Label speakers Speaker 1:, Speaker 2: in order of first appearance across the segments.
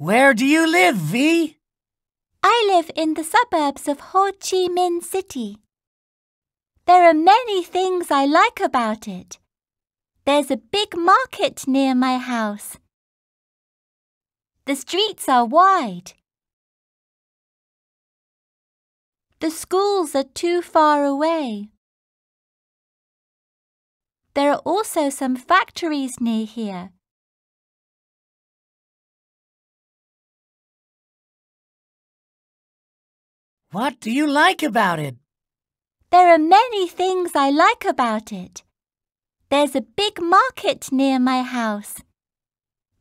Speaker 1: Where do you live, V? I live in the suburbs of Ho Chi Minh City. There are many things I like about it. There's a big market near my house.
Speaker 2: The streets are wide. The schools are too far away. There are also some factories near here. What do you
Speaker 1: like about it? There are many things I like about it. There's a big market near my house.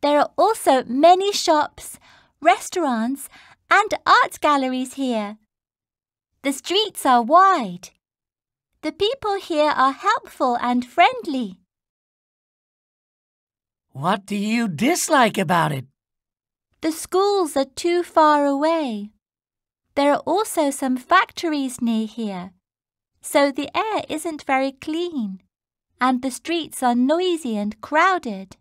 Speaker 1: There are also many shops, restaurants and art galleries here. The streets are wide. The people here are helpful and friendly.
Speaker 3: What do you dislike about it?
Speaker 1: The schools are too far away. There are also some factories near here, so the air isn't very clean, and the streets are noisy and crowded.